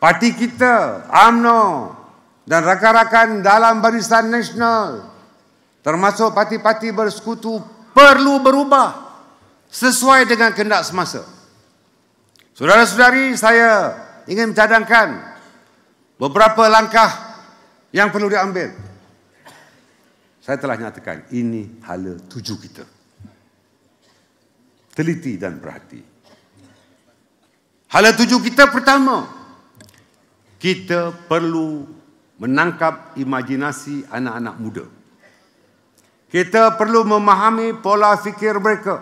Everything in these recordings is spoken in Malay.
parti kita AMNO dan rakan-rakan dalam barisan nasional termasuk parti-parti bersekutu perlu berubah sesuai dengan kehendak semasa. Saudara-saudari, saya ingin mencadangkan beberapa langkah yang perlu diambil. Saya telah nyatakan ini hala tuju kita. Teliti dan perhati. Hala tuju kita pertama, kita perlu menangkap imajinasi anak-anak muda. Kita perlu memahami pola fikir mereka.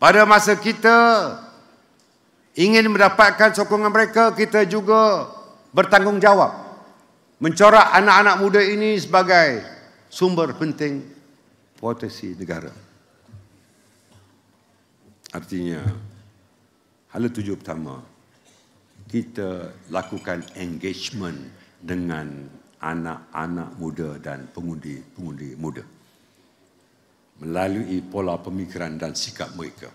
Pada masa kita ingin mendapatkan sokongan mereka, kita juga bertanggungjawab mencorak anak-anak muda ini sebagai sumber penting potensi negara. Artinya, hal tujuh pertama, kita lakukan engagement dengan anak-anak muda dan pengundi-pengundi muda melalui pola pemikiran dan sikap mereka.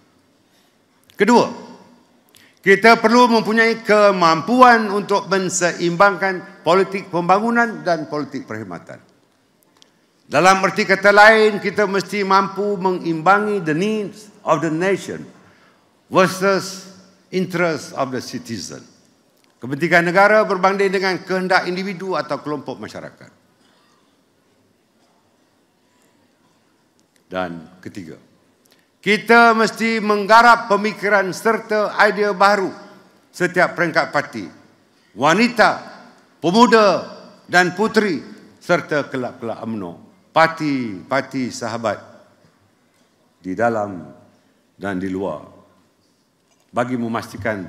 Kedua, kita perlu mempunyai kemampuan untuk menseimbangkan politik pembangunan dan politik perkhidmatan. Dalam erti kata lain, kita mesti mampu mengimbangi the needs of the nation versus interest of the citizen. Kepentingan negara berbanding dengan kehendak individu atau kelompok masyarakat. Dan ketiga, kita mesti menggarap pemikiran serta idea baru setiap peringkat parti. Wanita, pemuda dan puteri serta kelak-kelak UMNO, parti-parti sahabat di dalam dan di luar bagi memastikan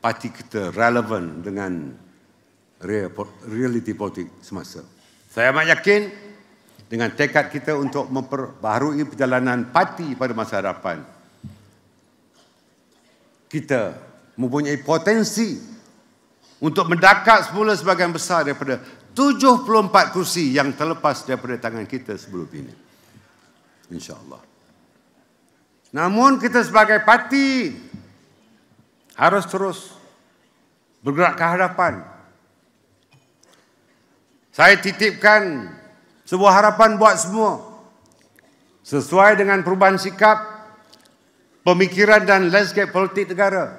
parti kita relevan dengan realiti politik semasa. Saya amat yakin dengan tekad kita untuk memperbaharui perjalanan parti pada masa hadapan, kita mempunyai potensi untuk mendakat semula sebagian besar daripada 74 kursi yang terlepas daripada tangan kita sebelum ini. InsyaAllah. Namun kita sebagai parti harus terus bergerak ke hadapan. Saya titipkan sebuah harapan buat semua. Sesuai dengan perubahan sikap, pemikiran dan landscape politik negara.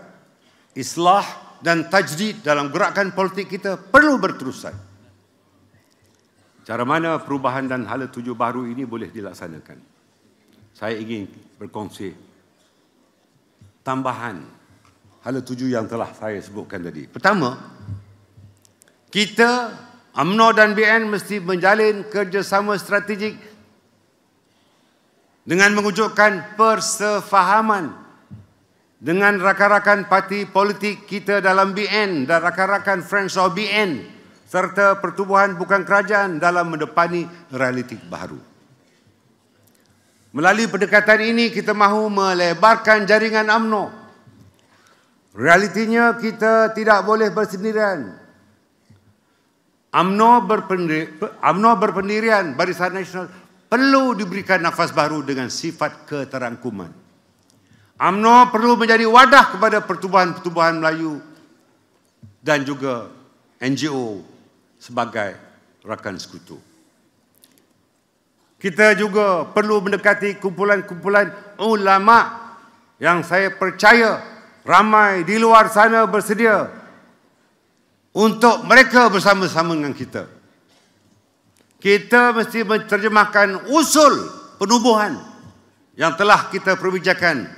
Islah dan tajdid dalam gerakan politik kita perlu berterusan. Cara mana perubahan dan hala tuju baru ini boleh dilaksanakan? Saya ingin berkongsi tambahan hala tuju yang telah saya sebutkan tadi. Pertama, kita UMNO dan BN mesti menjalin kerjasama strategik dengan mengujukkan persefahaman dengan rakan-rakan parti politik kita dalam BN dan rakan-rakan Friends of BN serta pertubuhan bukan kerajaan dalam mendepani realiti baru. Melalui pendekatan ini, kita mahu melebarkan jaringan UMNO Realitinya kita tidak boleh bersendirian. UMNO berpendirian, berpendirian Barisan Nasional perlu diberikan nafas baru dengan sifat keterangkuman. UMNO perlu menjadi wadah kepada pertumbuhan-pertumbuhan Melayu dan juga NGO sebagai rakan sekutu. Kita juga perlu mendekati kumpulan-kumpulan ulama yang saya percaya ramai di luar sana bersedia untuk mereka bersama-sama dengan kita. Kita mesti menerjemahkan usul penubuhan yang telah kita perbincangkan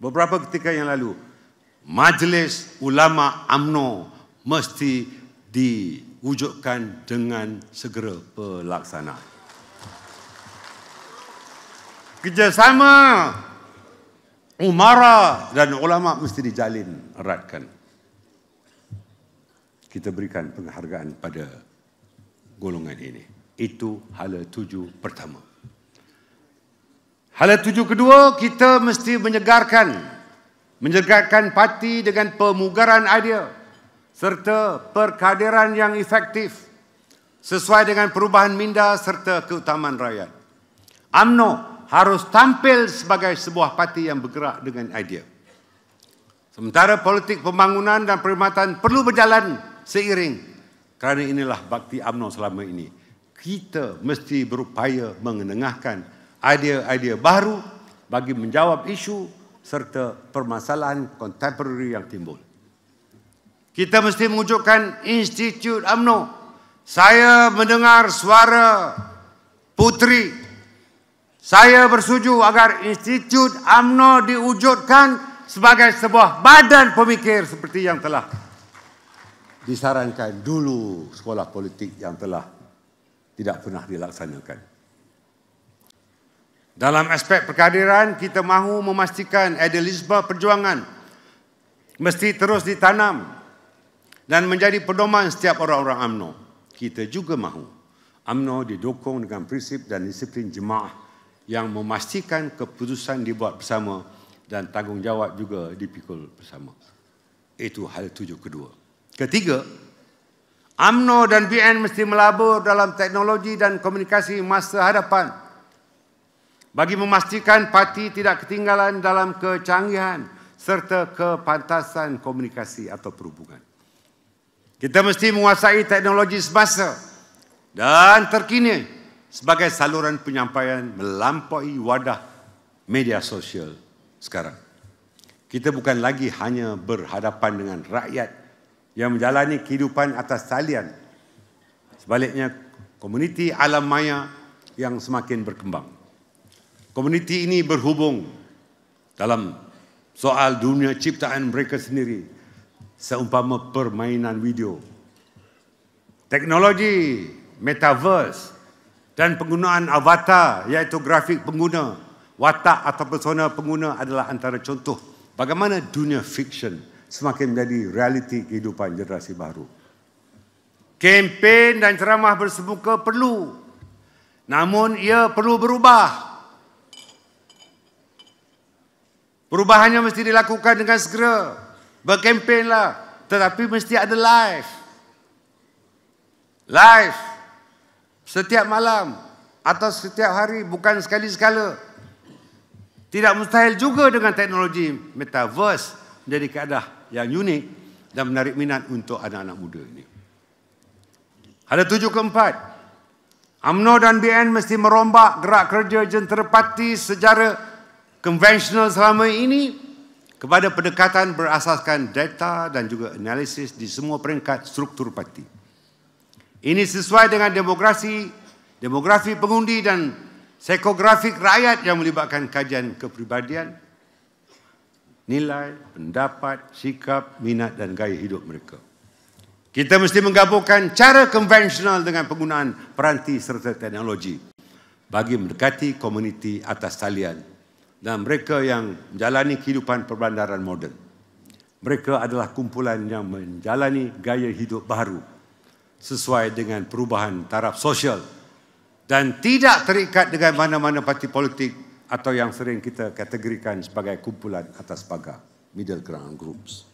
beberapa ketika yang lalu. Majlis Ulama AMNO mesti diwujudkan dengan segera pelaksanaan. Kerjasama Umara dan ulama mesti dijalin eratkan. Kita berikan penghargaan pada golongan ini. Itu hala tujuh pertama. Hala tujuh kedua, kita mesti menyegarkan. Menyegarkan parti dengan pemugaran idea serta perkaderan yang efektif sesuai dengan perubahan minda serta keutamaan rakyat. AMNO harus tampil sebagai sebuah parti yang bergerak dengan idea. Sementara politik pembangunan dan perkhidmatan perlu berjalan seiring kerana inilah bakti UMNO selama ini. Kita mesti berupaya mengenengahkan idea-idea baru bagi menjawab isu serta permasalahan kontemporari yang timbul. Kita mesti mewujudkan Institut UMNO. Saya mendengar suara putri saya bersuju agar Institut Amno diwujudkan sebagai sebuah badan pemikir seperti yang telah disarankan dulu sekolah politik yang telah tidak pernah dilaksanakan. Dalam aspek perkadiran, kita mahu memastikan idealisme perjuangan mesti terus ditanam dan menjadi pedoman setiap orang-orang UMNO. Kita juga mahu Amno didukung dengan prinsip dan disiplin jemaah yang memastikan keputusan dibuat bersama dan tanggungjawab juga dipikul bersama. Itu hal tujuh kedua. Ketiga, UMNO dan BN mesti melabur dalam teknologi dan komunikasi masa hadapan bagi memastikan parti tidak ketinggalan dalam kecanggihan serta kepantasan komunikasi atau perhubungan. Kita mesti menguasai teknologi semasa dan terkini sebagai saluran penyampaian melampaui wadah media sosial sekarang. Kita bukan lagi hanya berhadapan dengan rakyat yang menjalani kehidupan atas talian. Sebaliknya, komuniti alam maya yang semakin berkembang. Komuniti ini berhubung dalam soal dunia ciptaan mereka sendiri seumpama permainan video. Teknologi, metaverse, dan penggunaan avatar iaitu grafik pengguna, watak atau persona pengguna adalah antara contoh bagaimana dunia fiksyen semakin menjadi realiti kehidupan generasi baru. Kempen dan ceramah bersemuka perlu. Namun ia perlu berubah. Perubahannya mesti dilakukan dengan segera. Berkempenlah. Tetapi mesti ada live. Live. Setiap malam atau setiap hari bukan sekali sekala. Tidak mustahil juga dengan teknologi metaverse menjadi keadaan yang unik dan menarik minat untuk anak-anak muda ini. Ada tujuh keempat. UMNO dan BN mesti merombak gerak kerja jentera parti secara konvensional selama ini kepada pendekatan berasaskan data dan juga analisis di semua peringkat struktur parti. Ini sesuai dengan demografi, demografi pengundi dan psikografik rakyat yang melibatkan kajian kepribadian, nilai, pendapat, sikap, minat dan gaya hidup mereka. Kita mesti menggabungkan cara konvensional dengan penggunaan peranti serta teknologi bagi mendekati komuniti atas talian dan mereka yang menjalani kehidupan perbandaran moden. Mereka adalah kumpulan yang menjalani gaya hidup baru sesuai dengan perubahan taraf sosial dan tidak terikat dengan mana-mana parti politik atau yang sering kita kategorikan sebagai kumpulan atas pagar middle ground groups.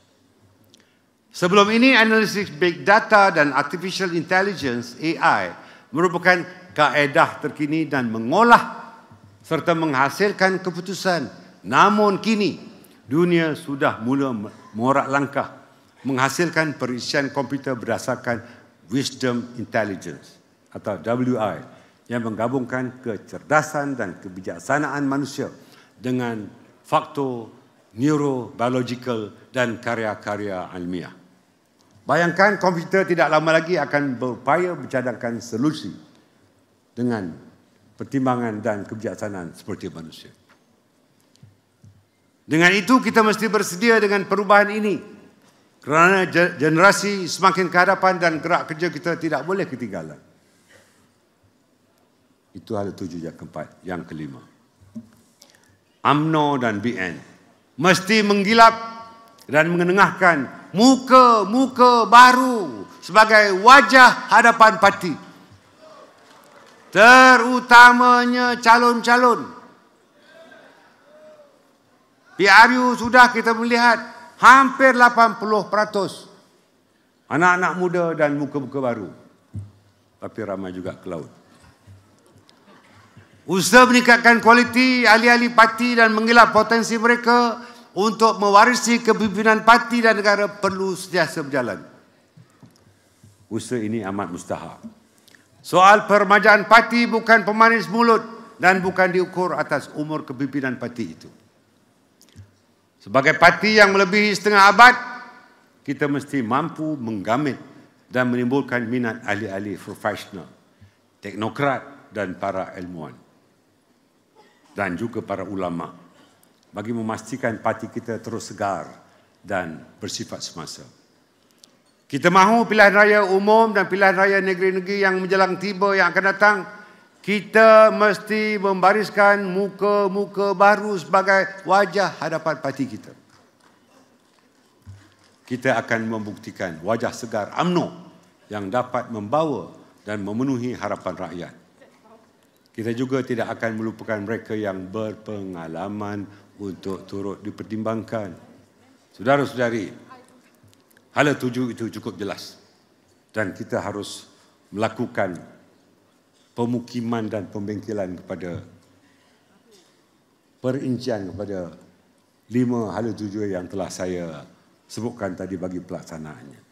Sebelum ini analisis big data dan artificial intelligence AI merupakan kaedah terkini dan mengolah serta menghasilkan keputusan. Namun kini dunia sudah mula morak langkah menghasilkan perisian komputer berdasarkan Wisdom Intelligence atau WI yang menggabungkan kecerdasan dan kebijaksanaan manusia dengan faktor neurobiological dan karya-karya ilmiah. Bayangkan komputer tidak lama lagi akan berupaya mencadangkan solusi dengan pertimbangan dan kebijaksanaan seperti manusia. Dengan itu kita mesti bersedia dengan perubahan ini kerana generasi semakin ke hadapan dan gerak kerja kita tidak boleh ketinggalan. Itu hal tujuh yang keempat. Yang kelima. AMNO dan BN. Mesti menggilap dan mengenengahkan muka-muka baru sebagai wajah hadapan parti. Terutamanya calon-calon. PRU sudah kita melihat Hampir 80% anak-anak muda dan muka-muka baru. Tapi ramai juga ke laut. Usaha meningkatkan kualiti ahli-ahli parti dan menggelap potensi mereka untuk mewarisi kepimpinan parti dan negara perlu sentiasa berjalan. Usaha ini amat mustahak. Soal permajaan parti bukan pemanis mulut dan bukan diukur atas umur kepimpinan parti itu. Sebagai parti yang melebihi setengah abad, kita mesti mampu menggamit dan menimbulkan minat ahli-ahli profesional, teknokrat dan para ilmuwan dan juga para ulama bagi memastikan parti kita terus segar dan bersifat semasa. Kita mahu pilihan raya umum dan pilihan raya negeri-negeri yang menjelang tiba yang akan datang kita mesti membariskan muka-muka baru sebagai wajah hadapan parti kita. Kita akan membuktikan wajah segar AMNO yang dapat membawa dan memenuhi harapan rakyat. Kita juga tidak akan melupakan mereka yang berpengalaman untuk turut dipertimbangkan. Saudara-saudari, hala tuju itu cukup jelas dan kita harus melakukan pemukiman dan pembengkelan kepada perincian kepada lima hal tujuh yang telah saya sebutkan tadi bagi pelaksanaannya.